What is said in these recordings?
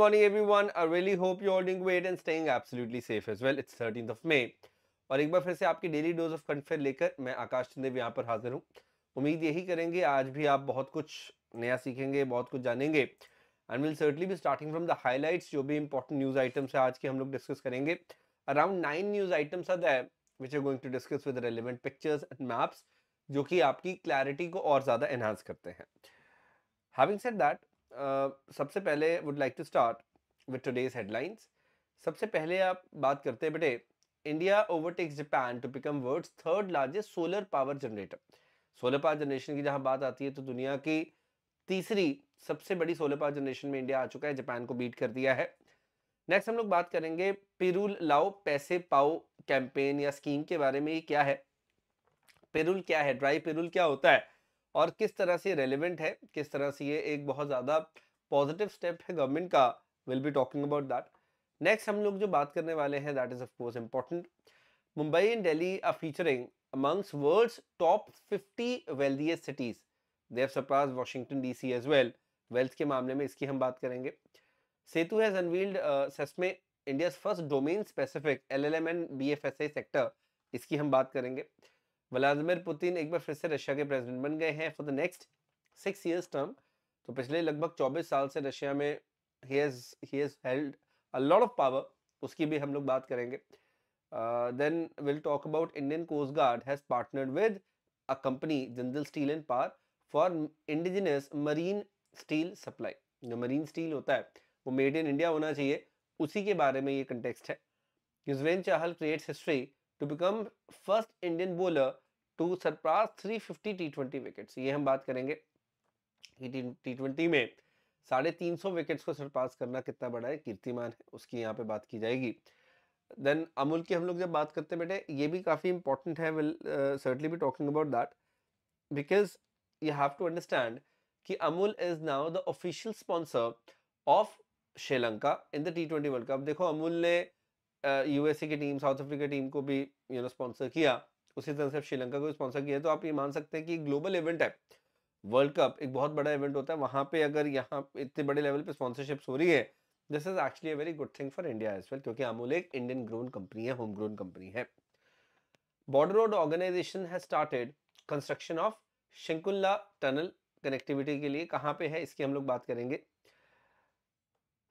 Morning morning everyone. I really hope you're doing well and staying absolutely safe as well it's thirteen of May और एक बार फिर से आपकी daily dose of कन्फेयर लेकर मैं आकाश चंदेव यहाँ पर हाजिर हूँ उम्मीद यही करेंगे आज भी आप बहुत कुछ नया सीखेंगे बहुत कुछ जानेंगे and will certainly be starting from the highlights जो भी इंपॉर्टेंट न्यूज आइटम्स है आज के हम लोग डिस्कस करेंगे around nine news items are there which are going to discuss with relevant pictures and maps जो कि आपकी क्लैरिटी को और ज़्यादा एनहांस करते हैं हैविंग सेड दैट सबसे पहले would like to start with today's headlines सबसे पहले आप बात करते हैं बेटे India overtakes Japan to become world third largest solar power generator solar power generation की जहां बात आती है तो दुनिया की तीसरी सबसे बड़ी सोलर पावर जनरेशन में इंडिया आ चुका है जापान को बीट कर दिया है नेक्स्ट हम लोग बात करेंगे पेरुल लाओ पैसे पाओ कैंपेन या स्कीम के बारे में ये क्या है पेरुल क्या है ड्राई पेरुल क्या होता है और किस तरह से रेलिवेंट है किस तरह से ये एक बहुत ज़्यादा पॉजिटिव स्टेप है गवर्नमेंट का will be talking about that next हम लोग जो बात करने वाले हैं that is of course important Mumbai and Delhi are featuring amongst world's top fifty wealthiest cities they've surpass Washington D C as well wealth के मामले में इसकी हम बात करेंगे Setu has unveiled Sesame India's first domain specific L L M and a sector इसकी हम बात करेंगे व्लादिमिर पुतिन एक बार फिर से रशिया के प्रेसिडेंट बन गए हैं for the next six years term तो पिछले लगभग चौबीस साल से रशिया में ही has held a lot of power उसकी भी हम लोग बात करेंगे then will talk about Indian coast guard has partnered with a company Jindal steel and par for indigenous marine steel supply जो मरीन स्टील होता है वो मेड इन इंडिया होना चाहिए उसी के बारे में ये कंटेक्सट है Yuzvendra Chahal creates history to become first Indian bowler to surpass 350 T20 wickets ये हम बात करेंगे कि टी में साढ़े तीन सौ विकेट्स को सरपास करना कितना बड़ा है कीर्तिमान है उसकी यहाँ पे बात की जाएगी देन अमूल की हम लोग जब बात करते हैं बेटे ये भी काफ़ी इंपॉर्टेंट है will certainly be talking about that because you have to understand कि Amul is now the official sponsor of Sri Lanka in the T twenty world cup देखो अमूल ने यूएसए की टीम साउथ अफ्रीका टीम को भी यू नो स्पॉन्सर किया उसी तरह से श्रीलंका को स्पॉन्सर किया तो आप ये मान सकते हैं कि ग्लोबल इवेंट है वर्ल्ड कप एक बहुत बड़ा इवेंट होता है वहाँ पे अगर यहाँ इतने बड़े लेवल पे स्पॉन्सरशिप्स हो रही है this is actually a very good thing for India as well क्योंकि अमूल एक इंडियन ग्रोन कंपनी है होम ग्रोन कंपनी है border road organisation has started construction of Shinkula tunnel connectivity के लिए कहाँ पे है इसकी हम लोग बात करेंगे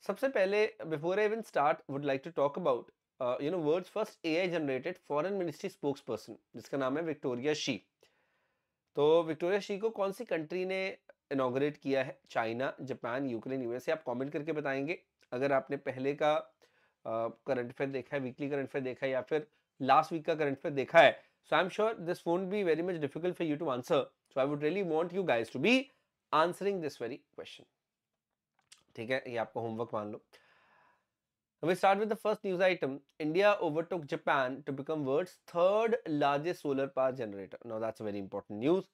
सबसे पहले before I even start would like to talk about you know world first A I generated foreign ministry spokesperson जिसका नाम है विक्टोरिया शी तो विक्टोरिया शी को कौन सी कंट्री ने इनाग्रेट किया है चाइना जापान यूक्रेन यूएसए आप कमेंट करके बताएंगे अगर आपने पहले का करंट uh, अफेयर देखा है वीकली करंट अफेयर देखा है या फिर लास्ट वीक का करंट अफेयर देखा है so I am sure this won't be very much difficult for you to answer so I would really want you guys to be answering this very question ठीक है ये आपका homework मान लो We start with the first news item. India overtook Japan to become world's third largest solar power generator. Now that's very important news.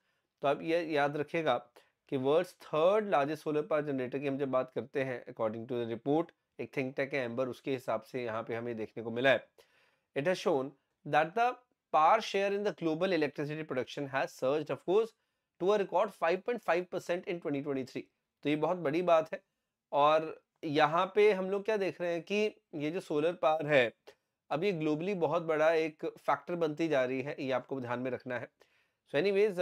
तो आप ये याद रखिएगा कि world's third largest solar power generator की हम जब बात करते हैं अकॉर्डिंग टू द रिपोर्ट एक थिंक टैक है एम्बर उसके हिसाब से यहाँ पे हमें देखने को मिला है it has shown that the par share in the global electricity production has surge of course to a record 5.5 percent in 2023 तो ये बहुत बड़ी बात है और यहाँ पे हम लोग क्या देख रहे हैं कि ये जो सोलर पावर है अब ये ग्लोबली बहुत बड़ा एक फैक्टर बनती जा रही है ये आपको ध्यान में रखना है सो एनी वेज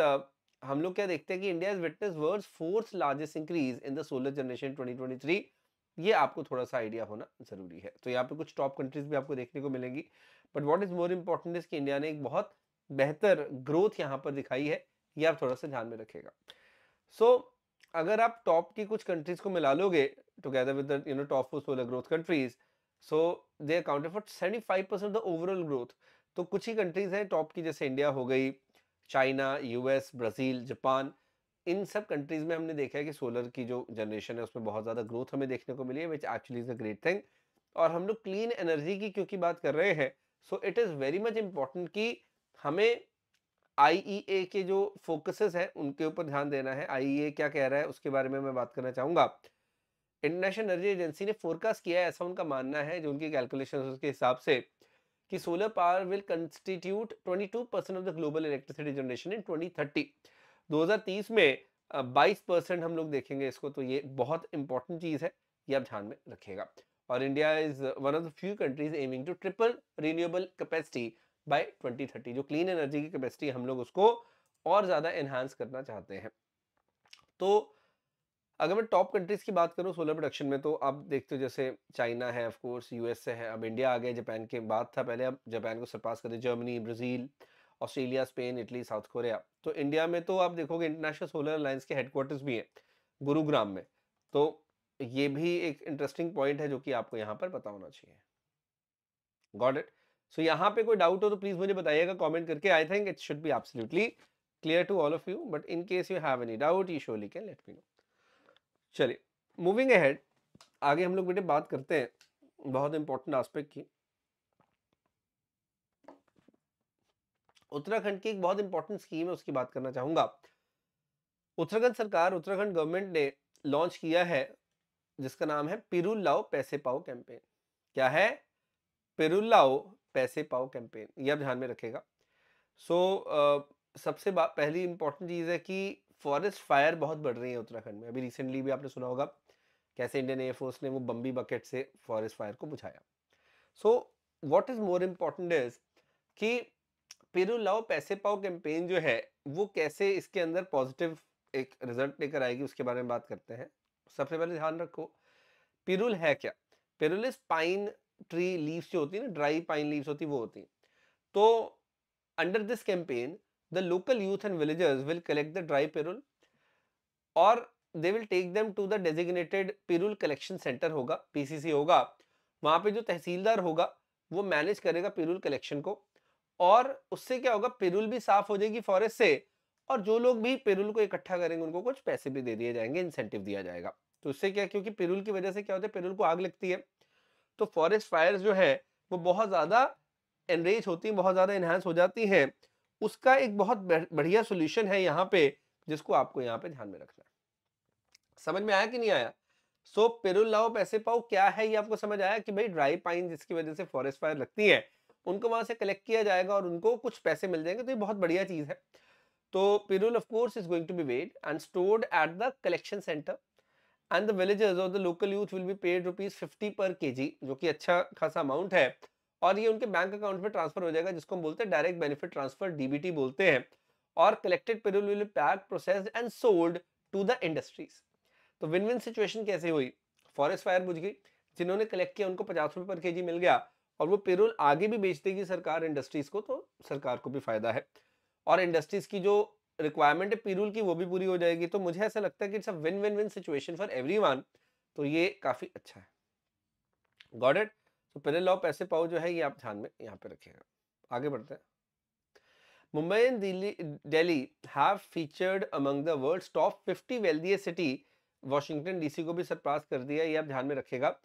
हम लोग क्या देखते हैं कि India is witness world fourth largest increase in the solar generation 2023 ये आपको थोड़ा सा आइडिया होना जरूरी है तो यहाँ पे कुछ टॉप कंट्रीज भी आपको देखने को मिलेंगी but what is more important is कि इंडिया ने एक बहुत बेहतर ग्रोथ यहाँ पर दिखाई है ये आप थोड़ा सा ध्यान में रखेगा सो so, अगर आप टॉप की कुछ कंट्रीज को मिला लोगे together with you know top four solar growth countries so they accounted for seventy five percent the overall growth तो कुछ ही कंट्रीज हैं टॉप की जैसे इंडिया हो गई चाइना यूएस ब्राज़ील जापान इन सब कंट्रीज़ में हमने देखा है कि सोलर की जो जनरेशन है उसमें बहुत ज़्यादा ग्रोथ हमें देखने को मिली है which actually is a great thing और हम लोग क्लीन एनर्जी की क्योंकि बात कर रहे हैं so it is very much important कि हमें आईईए e के जो फोकसेस हैं उनके ऊपर ध्यान देना है आईईए e क्या कह रहा है उसके बारे में मैं बात करना चाहूँगा इंटरनेशनल एनर्जी एजेंसी ने फोरकास्ट किया है ऐसा उनका मानना है जो उनकी कैलकुलेशन उसके हिसाब से कि solar power will constitute 22 percent of the global electricity generation in 2030 2030 में 22 परसेंट हम लोग देखेंगे इसको तो ये बहुत इंपॉर्टेंट चीज़ है ये आप ध्यान में रखिएगा और India is one of the few countries aiming to triple renewable capacity by twenty thirty जो क्लीन एनर्जी की कैपेसिटी हम लोग उसको और ज़्यादा इन्हांस करना चाहते हैं तो अगर मैं टॉप कंट्रीज़ की बात करूँ सोलर प्रोडक्शन में तो आप देखते हो जैसे चाइना है ऑफकोर्स यूएसए है अब इंडिया आ गया जापान के बाद था पहले अब जापान को सरपास करें Germany Brazil Australia Spain Italy South Korea तो इंडिया में तो आप देखोगे इंटरनेशनल सोलर अलायंस के हेडक्वार्टर्स भी हैं गुरुग्राम में तो ये भी एक इंटरेस्टिंग पॉइंट है जो कि आपको यहाँ पर पता होना चाहिए गॉड इट सो so, यहाँ पे कोई डाउट हो तो प्लीज़ मुझे बताइएगा कमेंट करके I think it should be absolutely clear to all of you but in case you have any doubt you surely can let me know चलिए moving ahead आगे हम लोग बेटे बात करते हैं बहुत इंपॉर्टेंट आस्पेक्ट की उत्तराखंड की एक बहुत इंपॉर्टेंट स्कीम है उसकी बात करना चाहूंगा उत्तराखंड सरकार उत्तराखंड गवर्नमेंट ने लॉन्च किया है जिसका नाम है पिरुल लाओ पैसे पाओ कैंपेन क्या है पिरुल लाओ पैसे पाओ कैंपेन ये आप ध्यान में रखेगा सो so, uh, सबसे पहली इंपॉर्टेंट चीज़ है कि फॉरेस्ट फायर बहुत बढ़ रही है उत्तराखंड में अभी रिसेंटली भी आपने सुना होगा कैसे इंडियन एयरफोर्स ने वो बम्बी बकेट से फॉरेस्ट फायर को बुझाया so what is more important is कि पेरू लाओ पैसे पाओ कैंपेन जो है वो कैसे इसके अंदर पॉजिटिव एक रिजल्ट लेकर आएगी उसके बारे में बात करते हैं सबसे पहले ध्यान रखो पिरुल है क्या पिरुल इज पाइन ट्री लीव्स जो होती है ना ड्राई पाइन लीव्स होती वो होती तो under this campaign the local youth and villagers will collect the dry pirul और they will take them to the designated pirul collection centre होगा पीसीसी होगा वहाँ पे जो तहसीलदार होगा वो मैनेज करेगा पेरुल कलेक्शन को और उससे क्या होगा पेरुल भी साफ हो जाएगी फॉरेस्ट से और जो लोग भी पेरुल को इकट्ठा करेंगे उनको कुछ पैसे भी दे दिए जाएंगे इंसेंटिव दिया जाएगा तो उससे क्या क्योंकि पेरुल की वजह से क्या होता है पेरुल को आग लगती है तो फॉरेस्ट फायर जो है वो बहुत ज़्यादा एनरेज होती हैं बहुत ज़्यादा इन्हांस हो जाती हैं उसका एक बहुत बढ़िया सोल्यूशन है यहाँ पे जिसको आपको यहाँ पे ध्यान में रखना है समझ में आया कि नहीं आया सो लाओ पैसे पाओ क्या है ये आपको समझ आया कि भाई ड्राई पाइन जिसकी वजह से फॉरेस्ट फायर लगती है उनको वहां से कलेक्ट किया जाएगा और उनको कुछ पैसे मिल जाएंगे तो ये बहुत बढ़िया चीज़ है तो pirul of course is going to be weighed and stored at the collection centre and the villagers और the local youth will be paid rupees fifty per के जो कि अच्छा खासा अमाउंट है और ये उनके बैंक अकाउंट में ट्रांसफर हो जाएगा जिसको हम बोलते हैं डायरेक्ट बेनिफिट ट्रांसफर टी बोलते हैं और collected pirul will pack process and sold to the industries तो विन विन सिचुएशन कैसे हुई फॉरेस्ट फायर बुझ गई जिन्होंने कलेक्ट किया उनको पचास रुपये पर के मिल गया और वो पेरोल आगे भी बेच देगी सरकार इंडस्ट्रीज को तो सरकार को भी फायदा है और इंडस्ट्रीज की जो रिक्वायरमेंट है पीरूल की वो भी पूरी हो जाएगी तो मुझे ऐसा लगता है कि it's a win win win situation for every तो ये काफ़ी अच्छा है गॉड इट तो पहले लॉ पैसे पाओ जो है ये आप ध्यान में यहाँ पे रखिएगा आगे बढ़ते हैं Mumbai and Delhi Delhi have featured among the world top fifty wealthiest city Washington DC को भी सरपास कर दिया ये आप ध्यान में रखेगा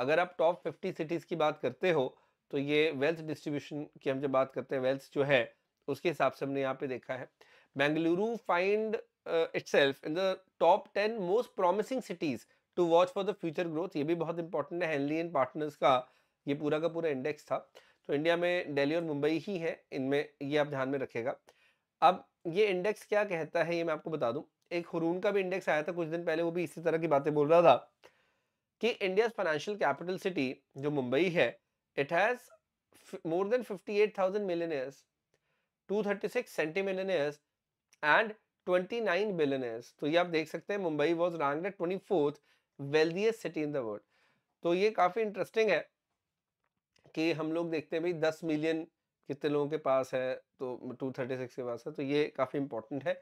अगर आप टॉप फिफ्टी सिटीज़ की बात करते हो तो ये वेल्थ डिस्ट्रीब्यूशन की हम जब बात करते हैं वेल्थ जो है उसके हिसाब से हमने यहाँ पे देखा है Bangalore find uh, itself in the top 10 most promising cities to watch for the future growth ये भी बहुत important है Henley and Partners का ये पूरा का पूरा index था तो इंडिया में दिल्ली और मुंबई ही है इनमें ये आप ध्यान में रखेगा अब ये इंडेक्स क्या कहता है ये मैं आपको बता दूं एक हुरून का भी इंडेक्स आया था कुछ दिन पहले वो भी इसी तरह की बातें बोल रहा था कि इंडिया फाइनेंशियल कैपिटल सिटी जो मुंबई है it has more than 58,000 millionaires, 236 centimillionaires, and 29 billionaires तो ये आप देख सकते हैं Mumbai was rank at twenty fourth city in the world तो ये काफ़ी इंटरेस्टिंग है कि हम लोग देखते हैं भाई दस मिलियन कितने लोगों के पास है तो टू थर्टी सिक्स के पास है तो ये काफ़ी इंपॉर्टेंट है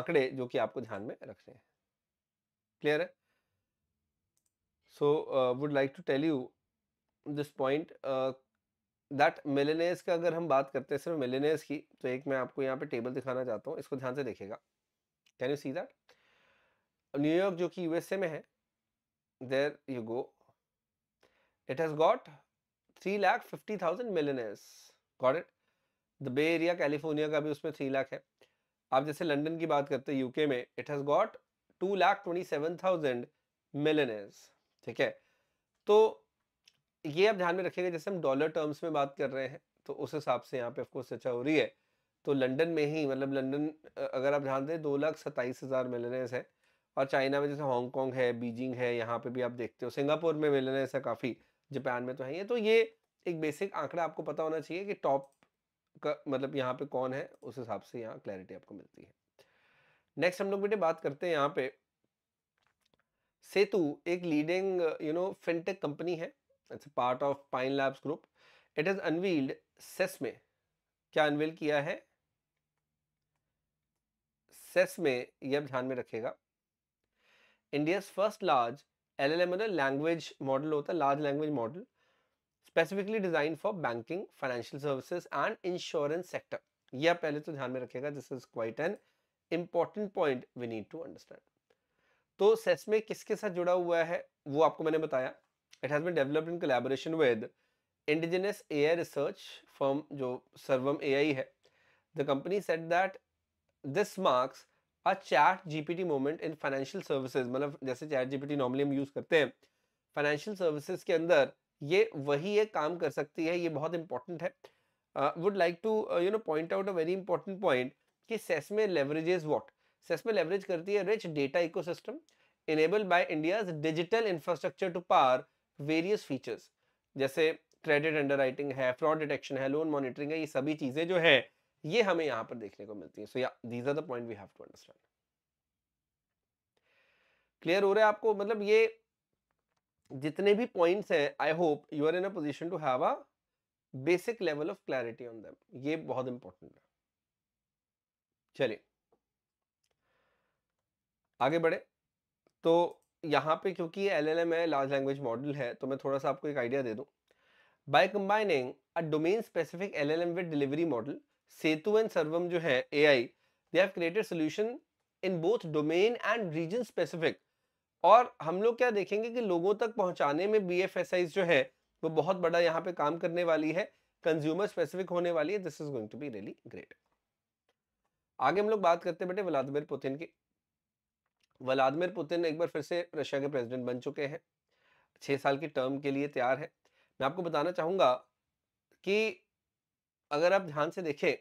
आंकड़े जो कि आपको ध्यान में रखने हैं क्लियर है so would like to tell you this point that millionaires का अगर हम बात करते हैं सिर्फ मिलेनेस की तो एक मैं आपको यहाँ पे टेबल दिखाना चाहता हूँ इसको ध्यान से देखेगा can you see that New York जो कि यूएसए में है there you go it has got three lakh fifty thousand millionaires got it the Bay Area California का भी उसमें थ्री लाख है आप जैसे लंदन की बात करते हैं यूके में it has got two lakh twenty seven thousand millionaires ठीक है तो ये आप ध्यान में रखेंगे जैसे हम डॉलर टर्म्स में बात कर रहे हैं तो उस हिसाब से यहाँ पे ऑफकोर्स चर्चा हो रही है तो लंदन में ही मतलब लंदन अगर आप ध्यान दें दो लाख सत्ताईस हज़ार मिलनेस है और चाइना में जैसे हांगकॉन्ग है बीजिंग है यहाँ पे भी आप देखते हो सिंगापुर में मिलनेस है काफ़ी जापान में तो है ये तो ये एक बेसिक आंकड़ा आपको पता होना चाहिए कि टॉप का मतलब यहाँ पे कौन है उस हिसाब से यहाँ क्लैरिटी आपको मिलती है नेक्स्ट हम लोग बेटे बात करते हैं यहाँ पे सेतु एक leading you know fintech company है it's part of Pine Labs group it is unveiled सेस में क्या अनवील किया है सेस में यह अब ध्यान में रखेगा India's first large L L M language model होता है large language model specifically design for banking financial services and insurance sector यह पहले तो ध्यान में रखेगा this is quite an important point we need to understand तो सेस में किसके साथ जुड़ा हुआ है वो आपको मैंने बताया it has been developed in collaboration with indigenous A I research form जो सर्वम ए आई है the company said that this marks a चैट टी मोमेंट इन फाइनेंशियल सर्विसेज मतलब जैसे चैट टी नॉर्मली हम यूज़ करते हैं फाइनेंशियल सर्विसेज के अंदर ये वही एक काम कर सकती है ये बहुत इंपॉर्टेंट है would like to you know point out a very important point कि सेसमे में leverage is what Sesame leverage करती है rich data ecosystem enable by India's digital infrastructure to power various features जैसे क्रेडिट अंडरराइटिंग है fraud detection है loan monitoring है ये सभी चीज़ें जो है ये हमें यहाँ पर देखने को मिलती हैं so yeah these are the point we have to understand clear हो रहा है आपको मतलब ये जितने भी पॉइंट्स हैं I hope you are in a position to have a basic level of clarity on them ये बहुत इंपॉर्टेंट है चलिए आगे बढ़े तो यहाँ पे क्योंकि एल एल एम है लार्ज लैंग्वेज मॉडल है तो मैं थोड़ा सा आपको एक आइडिया दे दूँ by combining a domain specific L L M with delivery model Setu and Sarvam जो है A I they have created solution in both domain and region specific और हम लोग क्या देखेंगे कि लोगों तक पहुँचाने में बी एफ एस आई जो है वो बहुत बड़ा यहाँ पे काम करने वाली है कंज्यूमर स्पेसिफिक होने वाली है this is going to be really great आगे हम लोग बात करते हैं बेटे व्लादिमिर पुतिन की व्लादिमिर पुतिन एक बार फिर से रशिया के प्रेसिडेंट बन चुके हैं छः साल की टर्म के लिए तैयार है मैं आपको बताना चाहूँगा कि अगर आप ध्यान से देखें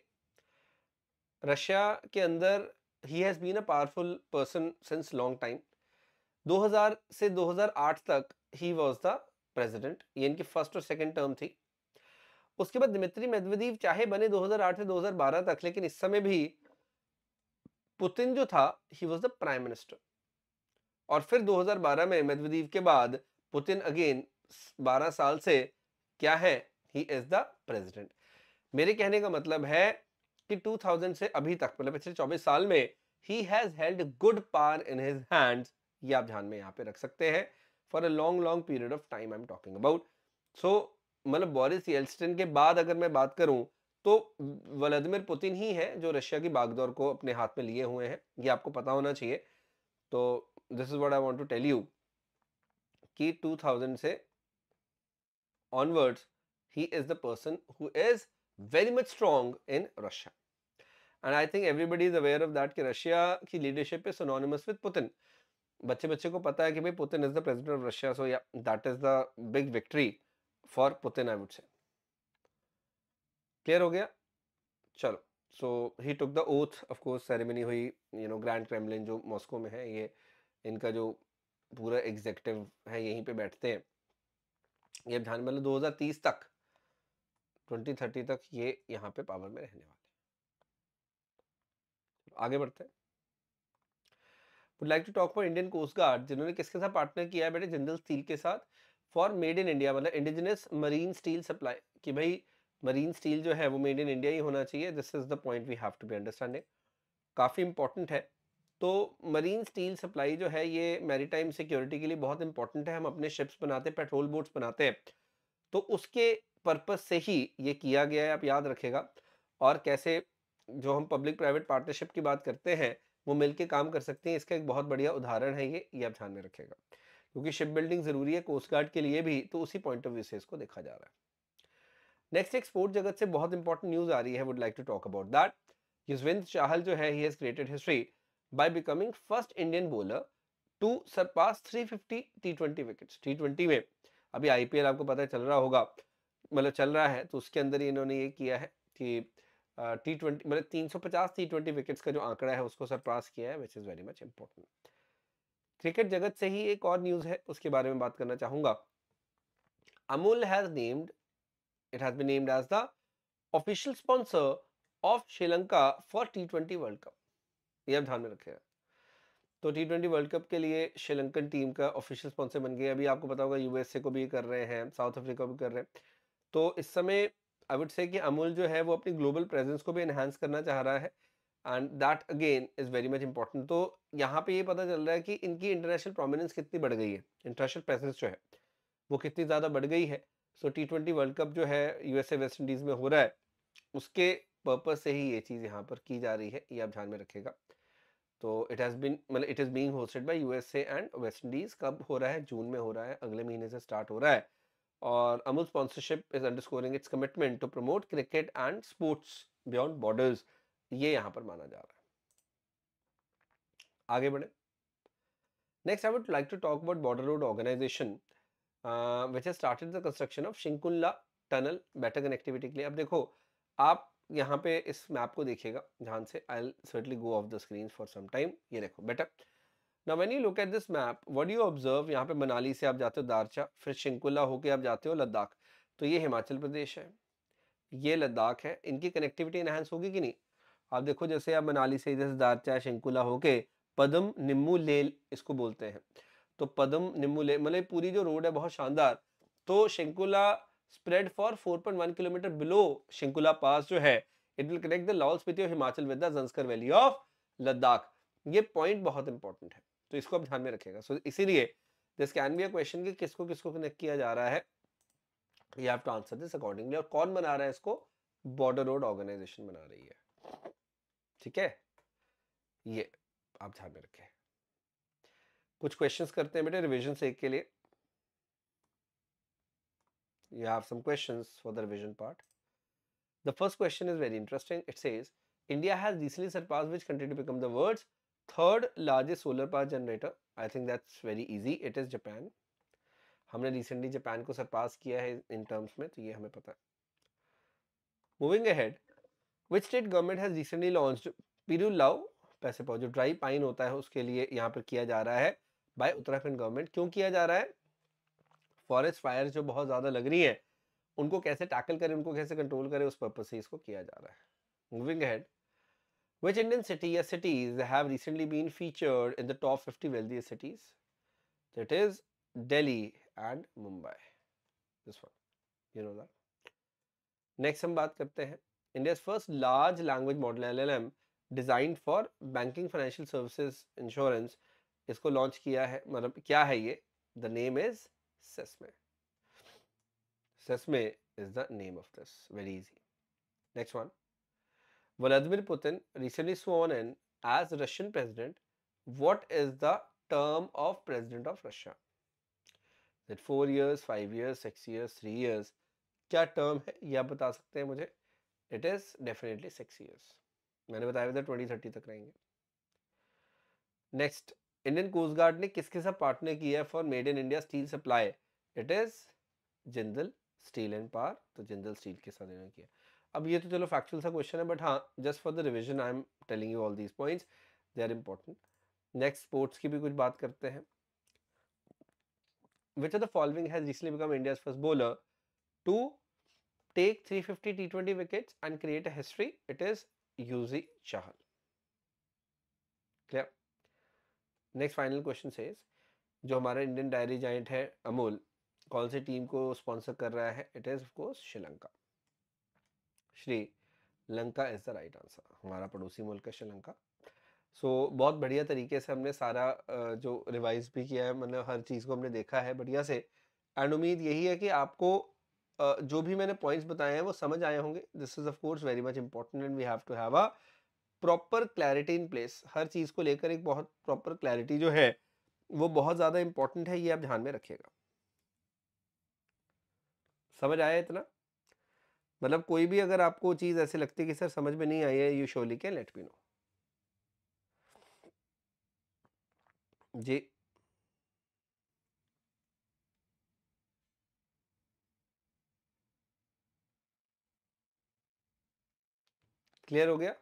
रशिया के अंदर he has been a powerful person since long time 2000 से 2008 तक ही वॉज द प्रेसिडेंट ये इनकी फर्स्ट और सेकेंड टर्म थी उसके बाद दिमित्री मेदवेदीव चाहे बने 2008 से 2012 तक लेकिन इस समय भी पुतिन जो था he was the prime minister और फिर 2012 में मेदवदीव के बाद पुतिन अगेन 12 साल से क्या है ही इज द प्रेसिडेंट मेरे कहने का मतलब है कि 2000 से अभी तक मतलब पिछले 24 साल में he has held good power in his hands ये आप ध्यान में यहाँ पे रख सकते हैं for a long long period of time I am talking about so मतलब बोरिस येल्स्टिन के बाद अगर मैं बात करूं तो व्लादिमिर पुतिन ही हैं जो रशिया की बागदौर को अपने हाथ में लिए हुए हैं ये आपको पता होना चाहिए तो this is what I want to tell you कि 2000 से onwards he is the person who is very much strong in Russia and I think everybody is aware of that कि रशिया की leadership is synonymous with Putin बच्चे बच्चे को पता है कि भाई Putin is the president of Russia so yeah that is the big victory for Putin I would say clear हो गया चलो so he took the oath of course ceremony हुई यू नो ग्रैंड क्रेमलिन जो Moscow में है ये इनका जो पूरा एग्जेक्टिव है यहीं पे बैठते हैं ये ध्यान में लो 2030 तक 2030 तक ये यहाँ पे पावर में रहने वाले आगे बढ़ते हैं would like to talk for Indian coast Guard जिन्होंने किसके साथ पार्टनर किया है बेटे जिंदल स्टील के साथ फॉर मेड इन इंडिया मतलब इंडिजिनस मरीन स्टील सप्लाई कि भाई मरीन स्टील जो है वो मेड इन इंडिया ही होना चाहिए this is the point we have to be understanding काफ़ी इंपॉर्टेंट है तो मरीन स्टील सप्लाई जो है ये मैरीटाइम सिक्योरिटी के लिए बहुत इंपॉर्टेंट है हम अपने शिप्स बनाते हैं पेट्रोल बोट्स बनाते हैं तो उसके पर्पज से ही ये किया गया है आप याद रखेगा और कैसे जो हम पब्लिक प्राइवेट पार्टनरशिप की बात करते हैं वो मिलके काम कर सकते हैं इसका एक बहुत बढ़िया उदाहरण है ये ये आप ध्यान में रखेगा क्योंकि शिप बिल्डिंग ज़रूरी है कोस्ट गार्ड के लिए भी तो उसी पॉइंट ऑफ व्यू से इसको देखा जा रहा है नेक्स्ट एक्सपोर्ट जगत से बहुत इंपॉर्टेंट न्यूज़ आ रही है would like to talk about that Yuzvendra Chahal जो है he has created history by becoming first Indian bowler to surpass 350 T20 wickets. T20 में अभी IPL आपको पता है चल रहा होगा मतलब चल रहा है तो उसके अंदर ही इन्होंने ये किया है कि टी ट्वेंटी मतलब तीन सौ पचास टी ट्वेंटी विकेट्स का जो आंकड़ा है उसको सरप्रास किया है which is very much important cricket जगत से ही एक और न्यूज़ है उसके बारे में बात करना चाहूँगा Amul has named it has been named as the official sponsor of Sri Lanka for T twenty world Cup ये आप ध्यान में रखिएगा तो टी ट्वेंटी वर्ल्ड कप के लिए श्रीलंकन टीम का ऑफिशियल स्पॉन्सर बन गया अभी आपको पता होगा यूएसए को भी कर रहे हैं साउथ अफ्रीका को भी कर रहे हैं तो इस समय आई वुड से कि अमूल जो है वो अपनी ग्लोबल प्रेजेंस को भी एनहेंस करना चाह रहा है and that again is very much important तो यहाँ पे ये पता चल रहा है कि इनकी इंटरनेशनल प्रोमिनेंस कितनी बढ़ गई है इंटरनेशनल प्रेजेंस जो है वो कितनी ज़्यादा बढ़ गई है so T twenty world Cup जो है यूएसए वेस्ट इंडीज़ में हो रहा है उसके पर्पज़ से ही ये चीज़ यहाँ पर की जा रही है ये आप ध्यान में रखेगा तो इट हैज़ बीन मतलब it is being hosted by USA and West Indies कब हो रहा है जून में हो रहा है अगले महीने से स्टार्ट हो रहा है और Amul sponsorship is underscoring its commitment to promote cricket and sports beyond borders ये यहाँ पर माना जा रहा है आगे बढ़े next I would like to talk about Border road Organisation which has started the construction of Shinkula tunnel better connectivity के लिए अब देखो आप यहाँ पे इस मैप को देखिएगा ध्यान से I certainly go off the screen for some time ये देखो बेटर ना when you look at this map what you observe यहाँ पे मनाली से आप जाते हो दारचा फिर शिंकुला होके आप जाते हो लद्दाख तो ये हिमाचल प्रदेश है ये लद्दाख है इनकी कनेक्टिविटी इन्हांस होगी कि नहीं आप देखो जैसे आप मनाली से इधर से दारचा शिंकुला होके पदम निम्बू लेल इसको बोलते हैं तो पदम निम्बू लेल मतलब पूरी जो रोड है बहुत शानदार तो Shinkula spread for 4.1 kilometre below Shinkula pass जो है it will connect the Lahaul Spiti और Himachal with the Zanskar valley of Ladakh ये पॉइंट बहुत इंपॉर्टेंट है तो इसको आप ध्यान में रखिएगा सो so, इसीलिए this can be a question कि किसको किसको कनेक्ट किया जा रहा है ये आप आंसर दिस अकॉर्डिंगली और कौन बना रहा है इसको बॉर्डर रोड ऑर्गेनाइजेशन बना रही है ठीक है ये आप ध्यान में रखें कुछ क्वेश्चंस करते हैं बेटे रिविजन से एक के लिए you have some questions for the revision part. The first question is very interesting. It says, India has recently surpassed which country to become the world's third largest solar power generator. I think that's very easy. It is Japan. हमने recently Japan को surpass किया है in terms में तो ये हमें पता है moving ahead which state government has recently launched पीरू लाओ पैसे पाओ जो ड्राई पाइन होता है उसके लिए यहाँ पर किया जा रहा है बाय उत्तराखंड गवर्नमेंट क्यों किया जा रहा है फॉरेस्ट फायर जो बहुत ज़्यादा लग रही है उनको कैसे टैकल करें उनको कैसे कंट्रोल करें उस पर्पज से इसको किया जा रहा है moving head which Indian city या cities have recently been featured in the top fifty wealthy cities that is Delhi and Mumbai this one you know next हम बात करते हैं India first large language model L L M design for banking financial services insurance इसको launch किया है मतलब क्या है ये the name is sesame. Sesame is the name of this. Very easy. Next one. Vladimir Putin recently sworn in as Russian president. What is the term of president of Russia? Is it four years, five years, six years, three years? क्या term है? आप बता सकते हैं मुझे It is definitely six years. मैंने बताया था twenty thirty तक रहेंगे Next. इंडियन कोस्ट गार्ड ने किसके साथ पार्टनर किया है for made in India steel supply it is Jindal steel and power तो जिंदल स्टील के साथ इन्होंने किया अब ये तो चलो फैक्चुअल सा क्वेश्चन है बट हाँ just for the revision I am telling you all these points they are important next sports की भी कुछ बात करते हैं which are the following has recently become India's first bowler to take 350 twenty wickets and create a history it is Yuzi Chahal next final question से जो हमारा Indian diary giant है अमूल कौन सी टीम को स्पॉन्सर कर रहा है it is of course Sri Lanka Sri Lanka is the right answer हमारा पड़ोसी मुल्क है श्रीलंका सो so, बहुत बढ़िया तरीके से हमने सारा जो रिवाइज भी किया है मतलब हर चीज़ को हमने देखा है बढ़िया से एंड उम्मीद यही है कि आपको जो भी मैंने पॉइंट्स बताए हैं वो समझ आए होंगे this is of course very much important and we have to have a proper clarity in place हर चीज़ को लेकर एक बहुत प्रॉपर क्लैरिटी जो है वो बहुत ज़्यादा इंपॉर्टेंट है ये आप ध्यान में रखिएगा समझ आया इतना मतलब कोई भी अगर आपको चीज़ ऐसे लगती है कि सर समझ में नहीं आई है you surely can let me know जी क्लियर हो गया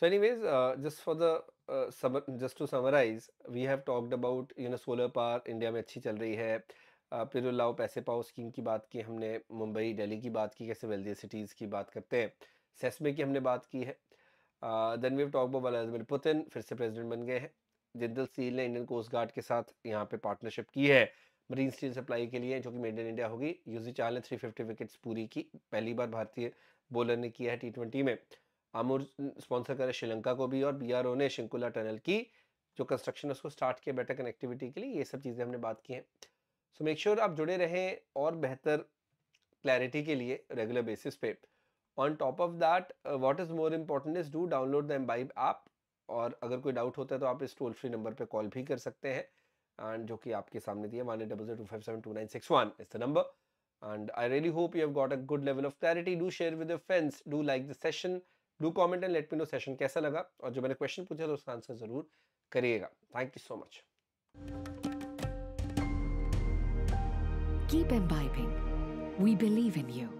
So anyways, uh, just for the uh, sum just to summarize, we have talked about you know solar power India में अच्छी चल रही है uh, फिर लाओ पैसे पाओ स्कीम की बात की हमने मुंबई दिल्ली की बात की कैसे वेल्दी सिटीज़ की बात करते हैं सेस्मे की हमने बात की है देन वी टॉक बोल व्लादिमिर पुतिन फिर से प्रेसिडेंट बन गए हैं जिंदल स्टील ने इंडियन कोस्ट गार्ड के साथ यहाँ पे पार्टनरशिप की है मरीन स्टील सप्लाई के लिए जो कि मेड इन इंडिया होगी यूजी चाल ने थ्री फिफ्टी विकेट्स पूरी की पहली बार भारतीय बॉलर ने किया है टी ट्वेंटी में आमूर स्पॉन्सर करे श्रीलंका को भी और ओ ने शिंकुला टनल की जो कंस्ट्रक्शन उसको स्टार्ट किया बेटर कनेक्टिविटी के लिए ये सब चीज़ें हमने बात की हैं सो मेक श्योर आप जुड़े रहें और बेहतर क्लैरिटी के लिए रेगुलर बेसिस पे on top of that what is more important is do download the Embibe app और अगर कोई डाउट होता है तो आप इस टोल फ्री नंबर पर कॉल भी कर सकते हैं एंड जो कि आपके सामने दिया one eight double zero two five seven two nine six one is the number and I really hope you have got a good level of clarity do share with your friends. Do like the do comment and let me know session कैसा लगा और जो मैंने question पूछा तो उसका answer ज़रूर करिएगा thank you so much keep Embibing we believe in you